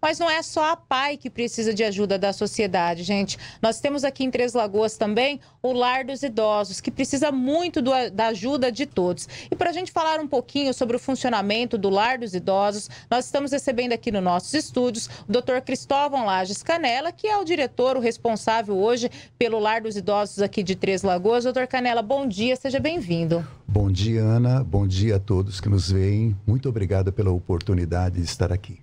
Mas não é só a PAI que precisa de ajuda da sociedade, gente. Nós temos aqui em Três Lagoas também o Lar dos Idosos, que precisa muito do, da ajuda de todos. E para a gente falar um pouquinho sobre o funcionamento do Lar dos Idosos, nós estamos recebendo aqui nos nossos estúdios o Dr. Cristóvão Lages Canela, que é o diretor, o responsável hoje pelo Lar dos Idosos aqui de Três Lagoas. Doutor Canela, bom dia, seja bem-vindo. Bom dia, Ana. Bom dia a todos que nos veem. Muito obrigado pela oportunidade de estar aqui.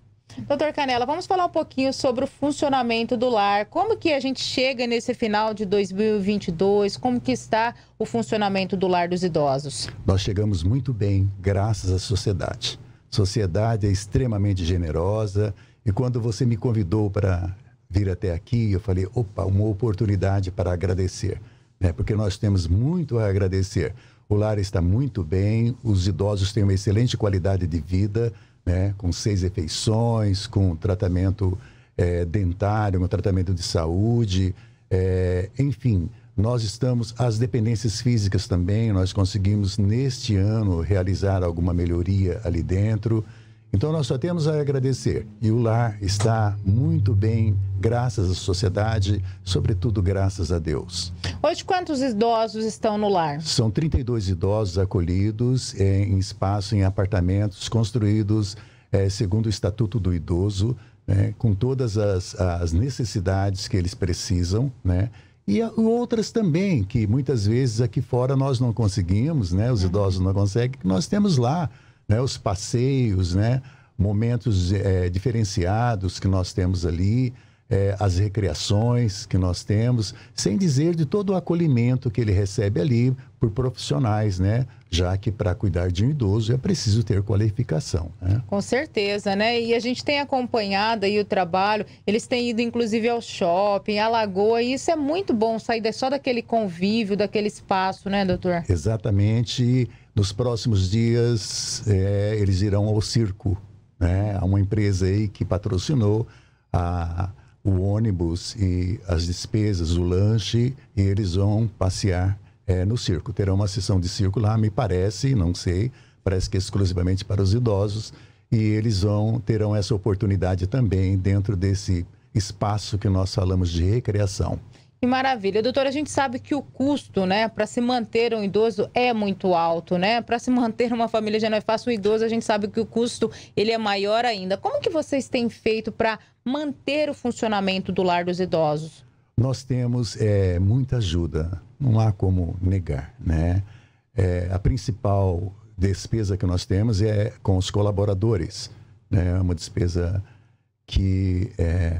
Doutor Canela, vamos falar um pouquinho sobre o funcionamento do lar. Como que a gente chega nesse final de 2022? Como que está o funcionamento do lar dos idosos? Nós chegamos muito bem, graças à sociedade. sociedade é extremamente generosa e quando você me convidou para vir até aqui, eu falei, opa, uma oportunidade para agradecer, né? Porque nós temos muito a agradecer. O lar está muito bem, os idosos têm uma excelente qualidade de vida, né? com seis refeições, com tratamento é, dentário, com tratamento de saúde, é, enfim. Nós estamos, as dependências físicas também, nós conseguimos neste ano realizar alguma melhoria ali dentro. Então nós só temos a agradecer. E o lar está muito bem, graças à sociedade, sobretudo graças a Deus. Hoje, quantos idosos estão no lar? São 32 idosos acolhidos é, em espaço, em apartamentos construídos é, segundo o Estatuto do Idoso, né, com todas as, as necessidades que eles precisam, né? e outras também que muitas vezes aqui fora nós não conseguimos, né? Os idosos não conseguem, que nós temos lá né, os passeios, né, momentos é, diferenciados que nós temos ali, é, as recreações que nós temos, sem dizer de todo o acolhimento que ele recebe ali por profissionais, né? Já que para cuidar de um idoso é preciso ter qualificação. Né? Com certeza, né? E a gente tem acompanhado aí o trabalho, eles têm ido inclusive ao shopping, à lagoa, e isso é muito bom, sair só daquele convívio, daquele espaço, né, doutor? Exatamente. Nos próximos dias é, eles irão ao circo, né? Há uma empresa aí que patrocinou a, o ônibus e as despesas, o lanche, e eles vão passear é, no circo. Terão uma sessão de circo lá, me parece, não sei, parece que é exclusivamente para os idosos, e eles vão terão essa oportunidade também dentro desse espaço que nós falamos de recreação. Que maravilha. Doutora, a gente sabe que o custo, né, para se manter um idoso é muito alto, né? Para se manter uma família já não é fácil, um idoso, a gente sabe que o custo, ele é maior ainda. Como que vocês têm feito para manter o funcionamento do lar dos idosos? Nós temos é, muita ajuda, não há como negar, né? É, a principal despesa que nós temos é com os colaboradores, né? É uma despesa que é,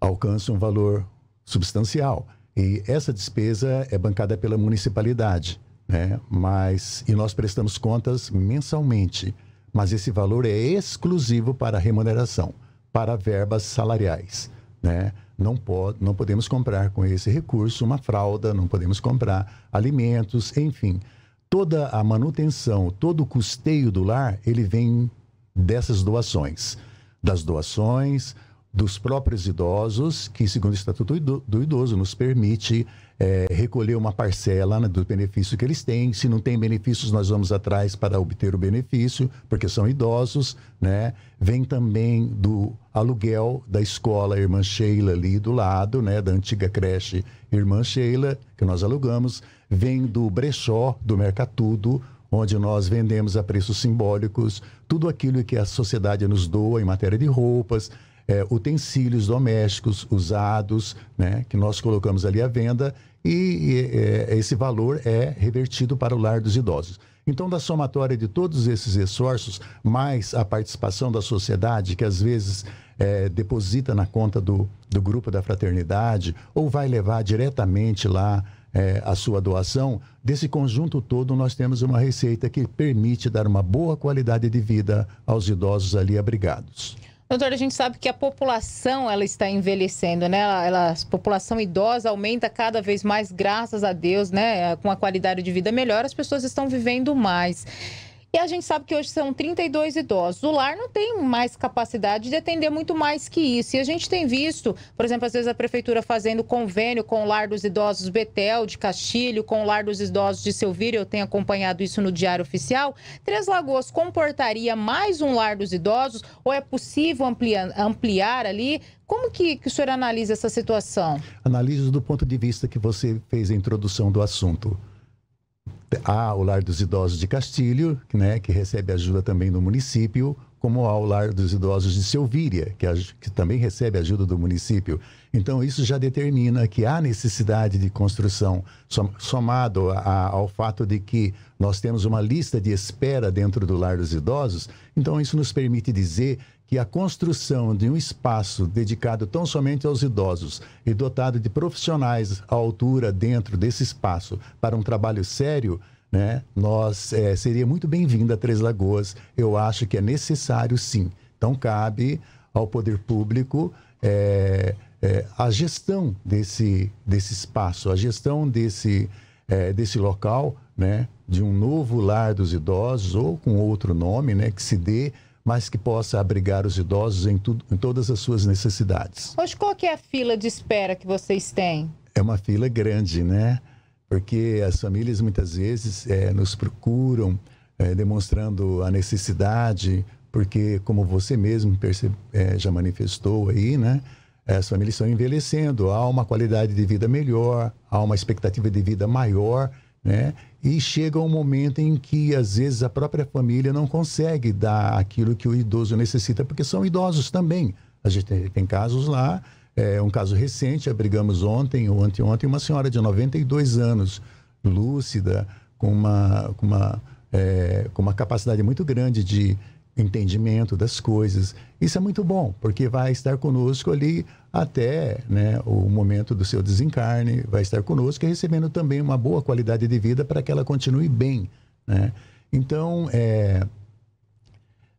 alcança um valor substancial. E essa despesa é bancada pela municipalidade, né? Mas e nós prestamos contas mensalmente, mas esse valor é exclusivo para remuneração, para verbas salariais, né? Não, pode, não podemos comprar com esse recurso uma fralda, não podemos comprar alimentos, enfim. Toda a manutenção, todo o custeio do lar, ele vem dessas doações. Das doações, dos próprios idosos, que, segundo o Estatuto do Idoso, nos permite é, recolher uma parcela né, do benefício que eles têm. Se não tem benefícios, nós vamos atrás para obter o benefício, porque são idosos. Né? Vem também do aluguel da escola Irmã Sheila ali do lado, né, da antiga creche Irmã Sheila, que nós alugamos. Vem do brechó do Mercatudo, onde nós vendemos a preços simbólicos tudo aquilo que a sociedade nos doa em matéria de roupas, é, utensílios domésticos usados, né, que nós colocamos ali à venda, e, e é, esse valor é revertido para o lar dos idosos. Então, da somatória de todos esses esforços, mais a participação da sociedade, que às vezes é, deposita na conta do, do grupo da fraternidade, ou vai levar diretamente lá é, a sua doação, desse conjunto todo nós temos uma receita que permite dar uma boa qualidade de vida aos idosos ali abrigados. Doutora, a gente sabe que a população ela está envelhecendo, né? Ela, ela, a população idosa aumenta cada vez mais, graças a Deus, né? Com a qualidade de vida melhor, as pessoas estão vivendo mais. E a gente sabe que hoje são 32 idosos. O lar não tem mais capacidade de atender muito mais que isso. E a gente tem visto, por exemplo, às vezes a prefeitura fazendo convênio com o lar dos idosos Betel, de Castilho, com o lar dos idosos de Silvira, eu tenho acompanhado isso no Diário Oficial. Três Lagoas comportaria mais um lar dos idosos ou é possível ampliar, ampliar ali? Como que, que o senhor analisa essa situação? Analiso do ponto de vista que você fez a introdução do assunto há o Lar dos Idosos de Castilho, né, que recebe ajuda também do município, como há o Lar dos Idosos de Selvíria, que, que, também recebe ajuda do município. Então, isso já determina que há necessidade de construção, somado a, a, ao fato de que nós temos uma lista de espera dentro do Lar dos Idosos. Então, isso nos permite dizer que a construção de um espaço dedicado tão somente aos idosos e dotado de profissionais à altura dentro desse espaço para um trabalho sério, né, nós é, seria muito bem-vinda a Três Lagoas. Eu acho que é necessário, sim. Então cabe ao poder público é, é, a gestão desse, desse espaço, a gestão desse, é, desse local, né, de um novo lar dos idosos ou com outro nome, né, que se dê mas que possa abrigar os idosos em, tudo, em todas as suas necessidades. Hoje, qual que é a fila de espera que vocês têm? É uma fila grande, né? Porque as famílias muitas vezes é, nos procuram é, demonstrando a necessidade, porque como você mesmo percebe, é, já manifestou aí, né? As famílias estão envelhecendo, há uma qualidade de vida melhor, há uma expectativa de vida maior, né? E chega um momento em que, às vezes, a própria família não consegue dar aquilo que o idoso necessita, porque são idosos também. A gente tem, casos lá, é, um caso recente, abrigamos ontem ou anteontem, uma senhora de 92 anos, lúcida, com uma, com uma, é, com uma capacidade muito grande de, entendimento das coisas. Isso é muito bom, porque vai estar conosco ali até né, o momento do seu desencarne, vai estar conosco e recebendo também uma boa qualidade de vida para que ela continue bem. Né? Então, é,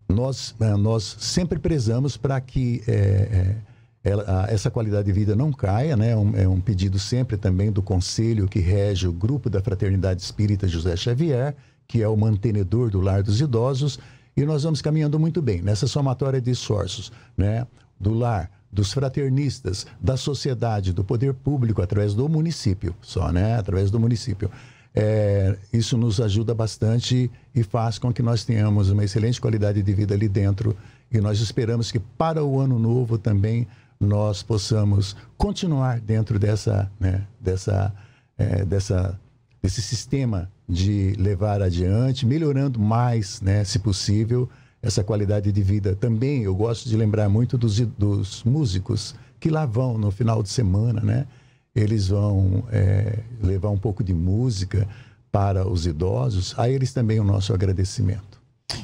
nós, é, nós sempre prezamos para que é, é ela, essa qualidade de vida não caia, né? É um, é um pedido sempre também do conselho que rege o grupo da Fraternidade Espírita José Xavier, que é o mantenedor do lar dos idosos, e nós vamos caminhando muito bem nessa somatória de esforços, né? Do lar, dos fraternistas, da sociedade, do poder público, através do município, só, né? Através do município. É, isso nos ajuda bastante e faz com que nós tenhamos uma excelente qualidade de vida ali dentro. E nós esperamos que para o ano novo também nós possamos continuar dentro dessa, né, dessa, é, dessa, desse sistema de levar adiante, melhorando mais, né, se possível, essa qualidade de vida. Também eu gosto de lembrar muito dos, dos músicos que lá vão no final de semana, né? Eles vão é, levar um pouco de música para os idosos. A eles também o nosso agradecimento.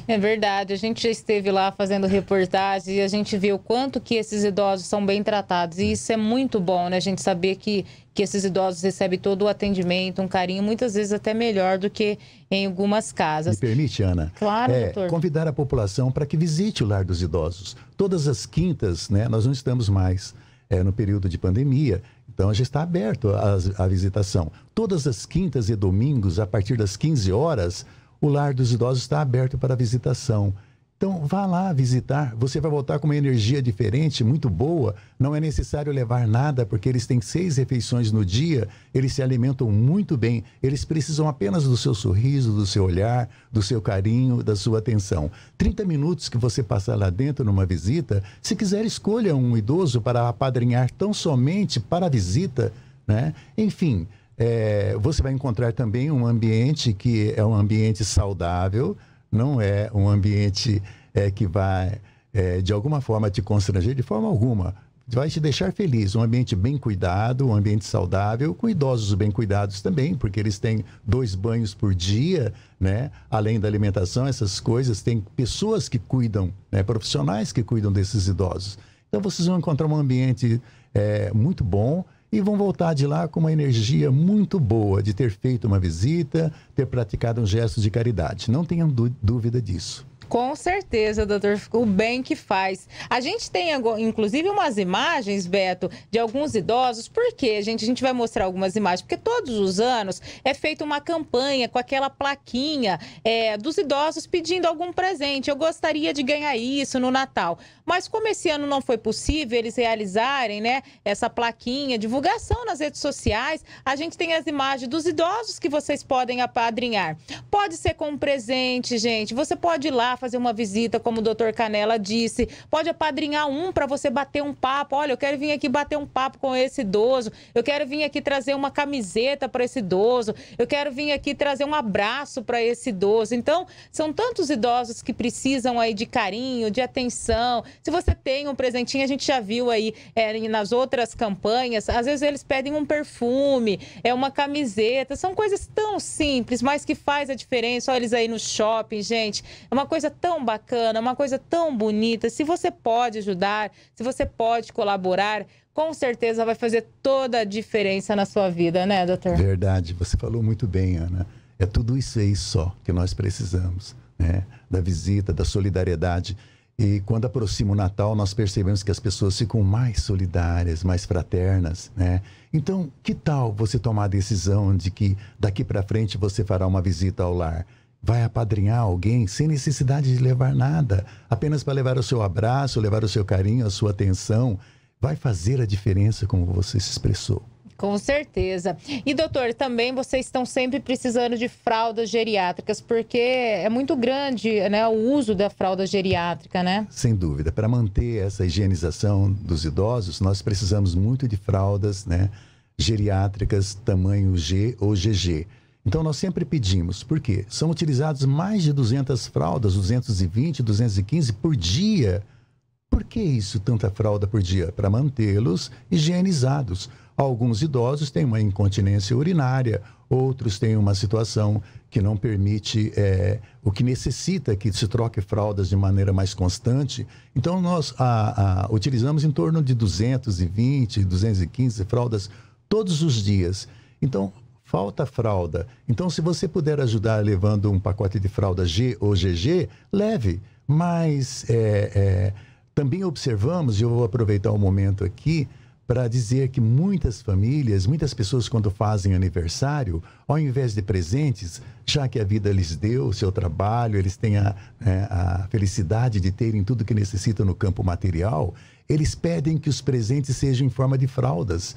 É verdade, a gente já esteve lá fazendo reportagem e a gente viu o quanto que esses idosos são bem tratados e isso é muito bom, né? A gente saber que, que esses idosos recebem todo o atendimento, um carinho, muitas vezes até melhor do que em algumas casas. Me permite, Ana? Claro, é, doutor. Convidar a população para que visite o Lar dos Idosos. Todas as quintas, né? Nós não estamos mais é, no período de pandemia, então já está aberto a, a visitação. Todas as quintas e domingos, a partir das 15 horas o lar dos idosos está aberto para visitação. Então, vá lá visitar, você vai voltar com uma energia diferente, muito boa. Não é necessário levar nada, porque eles têm seis refeições no dia, eles se alimentam muito bem, eles precisam apenas do seu sorriso, do seu olhar, do seu carinho, da sua atenção. 30 minutos que você passar lá dentro numa visita, se quiser, escolha um idoso para apadrinhar tão somente para a visita, né? Enfim, é, você vai encontrar também um ambiente que é um ambiente saudável, não é um ambiente é, que vai, é, de alguma forma, te constranger, de forma alguma. Vai te deixar feliz. Um ambiente bem cuidado, um ambiente saudável, com idosos bem cuidados também, porque eles têm dois banhos por dia, né? além da alimentação, essas coisas. Tem pessoas que cuidam, né? profissionais que cuidam desses idosos. Então, vocês vão encontrar um ambiente é, muito bom e vão voltar de lá com uma energia muito boa de ter feito uma visita, ter praticado um gesto de caridade. Não tenham dúvida disso. Com certeza, doutor. O bem que faz. A gente tem, inclusive, umas imagens, Beto, de alguns idosos. Por quê, gente? A gente vai mostrar algumas imagens. Porque todos os anos é feita uma campanha com aquela plaquinha é, dos idosos pedindo algum presente. Eu gostaria de ganhar isso no Natal. Mas como esse ano não foi possível eles realizarem, né, essa plaquinha, divulgação nas redes sociais, a gente tem as imagens dos idosos que vocês podem apadrinhar. Pode ser com um presente, gente. Você pode ir lá fazer uma visita, como o doutor Canela disse. Pode apadrinhar um para você bater um papo. Olha, eu quero vir aqui bater um papo com esse idoso. Eu quero vir aqui trazer uma camiseta para esse idoso. Eu quero vir aqui trazer um abraço para esse idoso. Então, são tantos idosos que precisam aí de carinho, de atenção. Se você tem um presentinho, a gente já viu aí é, nas outras campanhas, às vezes eles pedem um perfume, é uma camiseta. São coisas tão simples, mas que faz a diferença. Olha eles aí no shopping, gente. É uma coisa coisa tão bacana, uma coisa tão bonita. Se você pode ajudar, se você pode colaborar, com certeza vai fazer toda a diferença na sua vida, né, doutor? Verdade, você falou muito bem, Ana. É tudo isso aí só que nós precisamos, né? Da visita, da solidariedade. E quando aproxima o Natal, nós percebemos que as pessoas ficam mais solidárias, mais fraternas, né? Então, que tal você tomar a decisão de que daqui para frente você fará uma visita ao lar? vai apadrinhar alguém sem necessidade de levar nada, apenas para levar o seu abraço, levar o seu carinho, a sua atenção, vai fazer a diferença como você se expressou. Com certeza. E doutor, também vocês estão sempre precisando de fraldas geriátricas, porque é muito grande né, o uso da fralda geriátrica, né? Sem dúvida. Para manter essa higienização dos idosos, nós precisamos muito de fraldas né, geriátricas tamanho G ou GG então nós sempre pedimos, porque são utilizados mais de 200 fraldas, 220, 215 por dia. Por que isso, tanta fralda por dia? Para mantê-los higienizados. Alguns idosos têm uma incontinência urinária, outros têm uma situação que não permite, é, o que necessita que se troque fraldas de maneira mais constante. Então, nós a, a, utilizamos em torno de 220, 215 fraldas todos os dias. Então, Falta fralda. Então, se você puder ajudar levando um pacote de fralda G ou GG, leve. Mas é, é, também observamos, e eu vou aproveitar o um momento aqui, para dizer que muitas famílias, muitas pessoas, quando fazem aniversário, ao invés de presentes, já que a vida lhes deu o seu trabalho, eles têm a, é, a felicidade de terem tudo que necessitam no campo material, eles pedem que os presentes sejam em forma de fraldas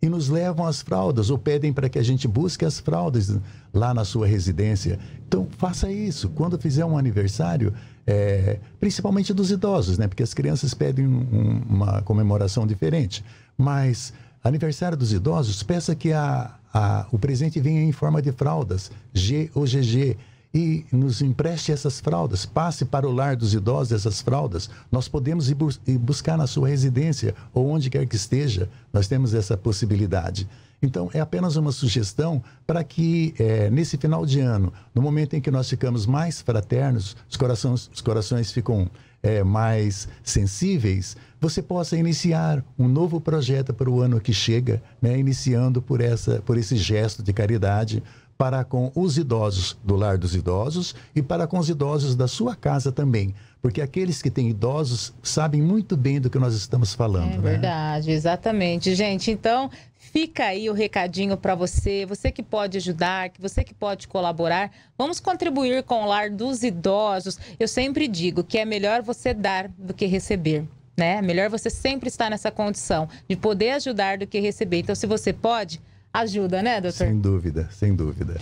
e nos levam as fraldas ou pedem para que a gente busque as fraldas lá na sua residência. Então, faça isso. Quando fizer um aniversário, é, principalmente dos idosos, né? Porque as crianças pedem um, uma comemoração diferente. Mas aniversário dos idosos, peça que a, a, o presente venha em forma de fraldas, G ou GG e nos empreste essas fraldas, passe para o lar dos idosos essas fraldas. Nós podemos ir, bus ir buscar na sua residência ou onde quer que esteja, nós temos essa possibilidade. Então, é apenas uma sugestão para que, é, nesse final de ano, no momento em que nós ficamos mais fraternos, os corações, os corações ficam é, mais sensíveis, você possa iniciar um novo projeto para o ano que chega, né? iniciando por, essa, por esse gesto de caridade, para com os idosos do lar dos idosos e para com os idosos da sua casa também. Porque aqueles que têm idosos sabem muito bem do que nós estamos falando. É né? verdade, exatamente. Gente, então fica aí o recadinho para você, você que pode ajudar, você que pode colaborar. Vamos contribuir com o lar dos idosos. Eu sempre digo que é melhor você dar do que receber né? É melhor você sempre estar nessa condição de poder ajudar do que receber. Então, se você pode, ajuda, né, doutor? Sem dúvida, sem dúvida.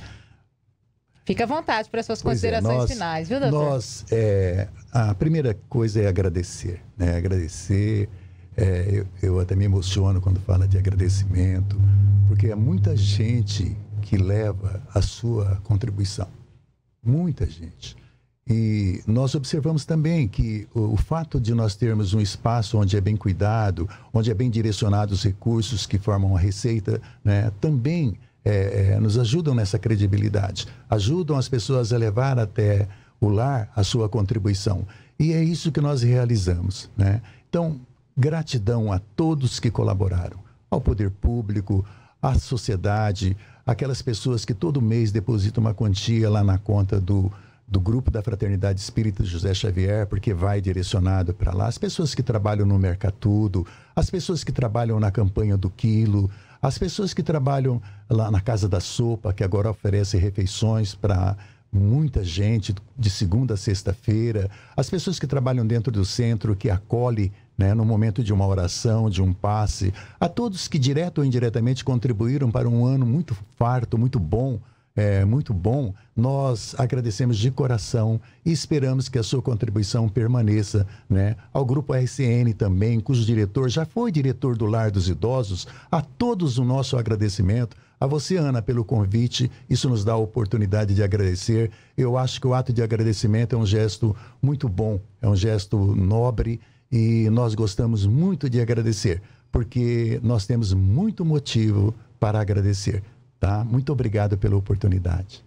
Fica à vontade para suas pois é, considerações é, nós, finais, viu, doutor? Nós, é, a primeira coisa é agradecer, né? Agradecer. É, eu, eu, até me emociono quando fala de agradecimento, porque é muita gente que leva a sua contribuição. Muita gente. E nós observamos também que o, fato de nós termos um espaço onde é bem cuidado, onde é bem direcionado os recursos que formam a receita, né, também é, é, nos ajudam nessa credibilidade, ajudam as pessoas a levar até o lar a sua contribuição. E é isso que nós realizamos. Né? Então, gratidão a todos que colaboraram, ao poder público, à sociedade, aquelas pessoas que todo mês depositam uma quantia lá na conta do do grupo da Fraternidade Espírita José Xavier, porque vai direcionado para lá. As pessoas que trabalham no Mercatudo, as pessoas que trabalham na campanha do Quilo, as pessoas que trabalham lá na Casa da Sopa, que agora oferece refeições para muita gente de segunda a sexta-feira, as pessoas que trabalham dentro do centro, que acolhe né, no momento de uma oração, de um passe, a todos que direto ou indiretamente contribuíram para um ano muito farto, muito bom é, muito bom. Nós agradecemos de coração e esperamos que a sua contribuição permaneça. Né? Ao Grupo RCN também, cujo diretor já foi diretor do Lar dos Idosos, a todos o nosso agradecimento. A você, Ana, pelo convite. Isso nos dá a oportunidade de agradecer. Eu acho que o ato de agradecimento é um gesto muito bom, é um gesto nobre e nós gostamos muito de agradecer, porque nós temos muito motivo para agradecer. Tá? Muito obrigado pela oportunidade.